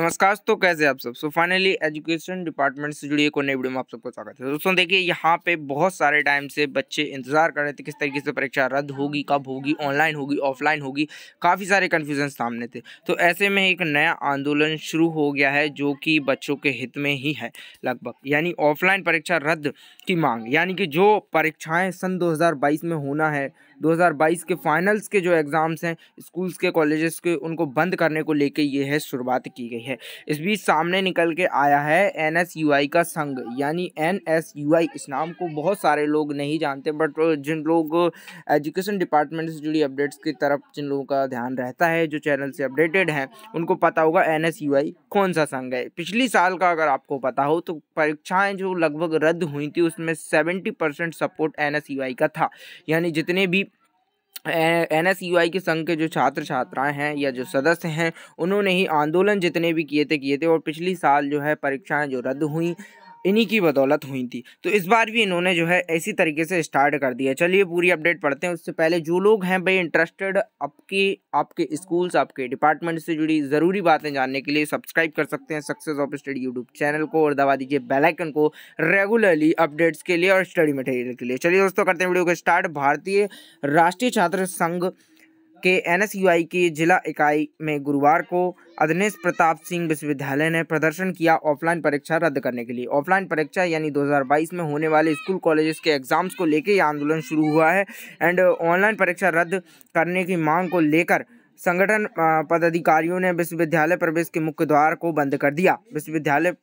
तो नमस्कार तो कैसे आप सब सो फाइनली एजुकेशन डिपार्टमेंट से जुड़ी एक नई वीडियो में आप सबको स्वागत है दोस्तों देखिए यहाँ पे बहुत सारे टाइम से बच्चे इंतजार कर रहे थे किस तरीके से परीक्षा रद्द होगी कब होगी ऑनलाइन होगी ऑफलाइन होगी काफ़ी सारे कन्फ्यूजन सामने थे तो ऐसे में एक नया आंदोलन शुरू हो गया है जो कि बच्चों के हित में ही है लगभग यानी ऑफलाइन परीक्षा रद्द की मांग यानी कि जो परीक्षाएँ सन दो में होना है 2022 के फाइनल्स के जो एग्ज़ाम्स हैं स्कूल्स के कॉलेजेस के उनको बंद करने को लेके ये है शुरुआत की गई है इस बीच सामने निकल के आया है एन का संघ यानी एन इस नाम को बहुत सारे लोग नहीं जानते बट जिन लोग एजुकेशन डिपार्टमेंट से जुड़ी अपडेट्स की तरफ जिन लोगों का ध्यान रहता है जो चैनल से अपडेटेड हैं उनको पता होगा एन कौन सा संघ है पिछली साल का अगर आपको पता हो तो परीक्षाएं जो लगभग रद्द हुई थी उसमें सेवेंटी परसेंट सपोर्ट एन का था यानी जितने भी एन एस यू आई के संघ के जो छात्र छात्राएं हैं या जो सदस्य हैं उन्होंने ही आंदोलन जितने भी किए थे किए थे और पिछली साल जो है परीक्षाएं जो रद्द हुई इन्हीं की बदौलत हुई थी तो इस बार भी इन्होंने जो है इसी तरीके से स्टार्ट कर दिया चलिए पूरी अपडेट पढ़ते हैं उससे पहले जो लोग हैं भाई इंटरेस्टेड आपके आपके स्कूल्स आपके डिपार्टमेंट से जुड़ी ज़रूरी बातें जानने के लिए सब्सक्राइब कर सकते हैं success of study YouTube channel को और दबा दीजिए बेलाइकन को रेगुलरली अपडेट्स के लिए और स्टडी मटेरियल के लिए चलिए दोस्तों करते हैं वीडियो को स्टार्ट भारतीय राष्ट्रीय छात्र संघ के एनएसयूआई की जिला इकाई में गुरुवार को अधनेश प्रताप सिंह विश्वविद्यालय ने प्रदर्शन किया ऑफलाइन परीक्षा रद्द करने के लिए ऑफलाइन परीक्षा यानी 2022 में होने वाले स्कूल कॉलेजेस के एग्ज़ाम्स को लेकर यह आंदोलन शुरू हुआ है एंड ऑनलाइन परीक्षा रद्द करने की मांग को लेकर संगठन पदाधिकारियों ने विश्वविद्यालय प्रवेश के मुख्य द्वार को बंद कर दिया विश्वविद्यालय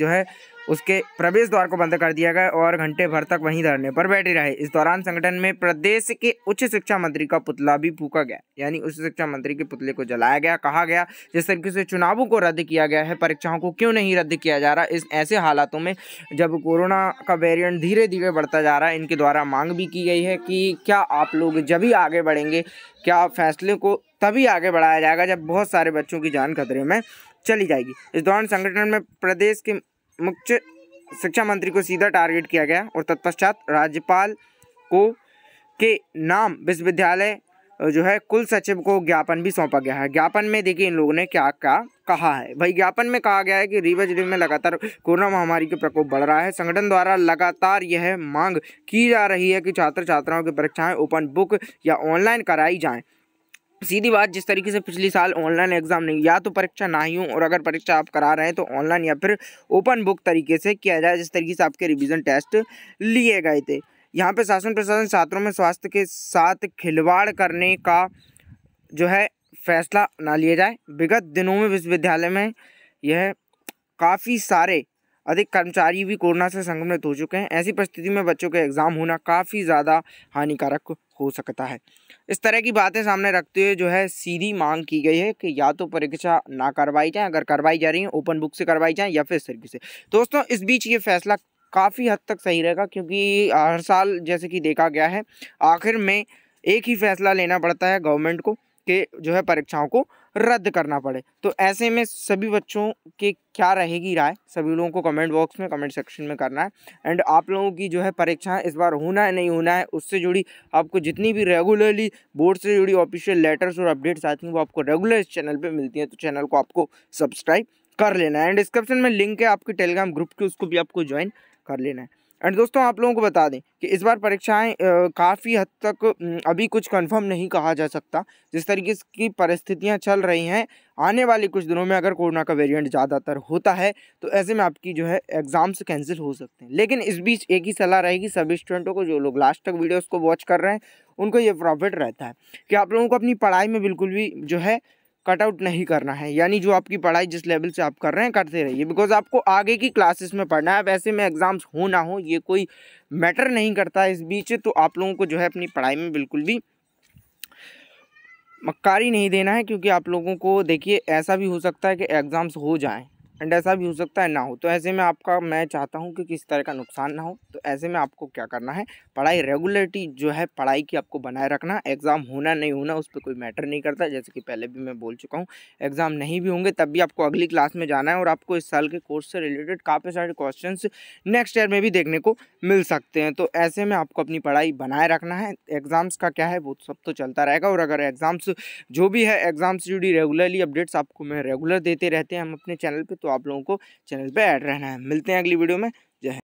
जो है उसके प्रवेश द्वार को बंद कर दिया गया और घंटे भर तक वहीं धरने पर बैठे रहे इस दौरान संगठन में प्रदेश के उच्च शिक्षा मंत्री का पुतला भी फूका गया यानी उच्च शिक्षा मंत्री के पुतले को जलाया गया कहा गया जिस तरीके से चुनावों को रद्द किया गया है परीक्षाओं को क्यों नहीं रद्द किया जा रहा इस ऐसे हालातों में जब कोरोना का वेरियंट धीरे धीरे बढ़ता जा रहा है इनके द्वारा मांग भी की गई है कि क्या आप लोग जब ही आगे बढ़ेंगे क्या फैसले को तभी आगे बढ़ाया जाएगा जब बहुत सारे बच्चों की जान खतरे में चली जाएगी इस दौरान संगठन में प्रदेश के मुख्य शिक्षा मंत्री को सीधा टारगेट किया गया और तत्पश्चात राज्यपाल को के नाम विश्वविद्यालय जो है कुल सचिव को ज्ञापन भी सौंपा गया है ज्ञापन में देखिए इन लोगों ने क्या क्या कहा है भाई ज्ञापन में कहा गया है कि रीवा जिले में लगातार कोरोना महामारी का प्रकोप बढ़ रहा है संगठन द्वारा लगातार यह मांग की जा रही है कि छात्र छात्राओं की परीक्षाएं ओपन बुक या ऑनलाइन कराई जाएं सीधी बात जिस तरीके से पिछले साल ऑनलाइन एग्जाम नहीं या तो परीक्षा ना ही हो और अगर परीक्षा आप करा रहे हैं तो ऑनलाइन या फिर ओपन बुक तरीके से किया जाए जिस तरीके से आपके रिविजन टेस्ट लिए गए थे यहाँ पर शासन प्रशासन छात्रों में स्वास्थ्य के साथ खिलवाड़ करने का जो है फैसला ना लिया जाए विगत दिनों में विश्वविद्यालय में यह काफ़ी सारे अधिक कर्मचारी भी कोरोना से संक्रमित हो चुके हैं ऐसी परिस्थिति में बच्चों का एग्ज़ाम होना काफ़ी ज़्यादा हानिकारक हो सकता है इस तरह की बातें सामने रखते हुए जो है सीधी मांग की गई है कि या तो परीक्षा ना करवाई जाए अगर करवाई जा रही है ओपन बुक से करवाई जाए या फिर सर्विस से दोस्तों इस बीच ये फैसला काफ़ी हद तक सही रहेगा क्योंकि हर साल जैसे कि देखा गया है आखिर में एक ही फैसला लेना पड़ता है गवर्नमेंट को कि जो है परीक्षाओं को रद्द करना पड़े तो ऐसे में सभी बच्चों के क्या रहेगी राय सभी लोगों को कमेंट बॉक्स में कमेंट सेक्शन में करना है एंड आप लोगों की जो है परीक्षा इस बार होना है नहीं होना है उससे जुड़ी आपको जितनी भी रेगुलरली बोर्ड से जुड़ी ऑफिशियल लेटर्स और अपडेट्स आती हैं वो आपको रेगुलर इस चैनल पर मिलती हैं तो चैनल को आपको सब्सक्राइब कर लेना है एंड डिस्क्रिप्शन में लिंक है आपके टेलीग्राम ग्रुप की उसको भी आपको ज्वाइन कर लेना है एंड दोस्तों आप लोगों को बता दें कि इस बार परीक्षाएं काफ़ी हद तक अभी कुछ कंफर्म नहीं कहा जा सकता जिस तरीके की परिस्थितियां चल रही हैं आने वाले कुछ दिनों में अगर कोरोना का वेरिएंट ज़्यादातर होता है तो ऐसे में आपकी जो है एग्ज़ाम्स कैंसिल हो सकते हैं लेकिन इस बीच एक ही सलाह रहेगी सभी स्टूडेंटों को जो लोग लास्ट तक वीडियोज़ को वॉच कर रहे हैं उनको ये प्रॉफिट रहता है कि आप लोगों को अपनी पढ़ाई में बिल्कुल भी जो है कटआउट नहीं करना है यानी जो आपकी पढ़ाई जिस लेवल से आप कर रहे हैं करते रहिए बिकॉज आपको आगे की क्लासेस में पढ़ना है वैसे में एग्ज़ाम्स हो ना हो ये कोई मैटर नहीं करता है इस बीच तो आप लोगों को जो है अपनी पढ़ाई में बिल्कुल भी मक्कारी नहीं देना है क्योंकि आप लोगों को देखिए ऐसा भी हो सकता है कि एग्ज़ाम्स हो जाएं एंड ऐसा भी हो सकता है ना हो तो ऐसे में आपका मैं चाहता हूँ कि किसी तरह का नुकसान ना हो तो ऐसे में आपको क्या करना है पढ़ाई रेगुलरिटी जो है पढ़ाई की आपको बनाए रखना एग्ज़ाम होना नहीं होना उस पर कोई मैटर नहीं करता जैसे कि पहले भी मैं बोल चुका हूँ एग्ज़ाम नहीं भी होंगे तब भी आपको अगली क्लास में जाना है और आपको इस साल के कोर्स से रिलेटेड काफ़ी सारे क्वेश्चन नेक्स्ट ईयर में भी देखने को मिल सकते हैं तो ऐसे में आपको अपनी पढ़ाई बनाए रखना है एग्ज़ाम्स का क्या है वो सब तो चलता रहेगा और अगर एग्ज़ाम्स जो भी है एग्ज़ाम्स जुड़ी रेगुलरली अपडेट्स आपको मैं रेगुलर देते रहते हैं हम अपने चैनल पर तो आप लोगों को चैनल पर ऐड रहना है मिलते हैं अगली वीडियो में जय हिंद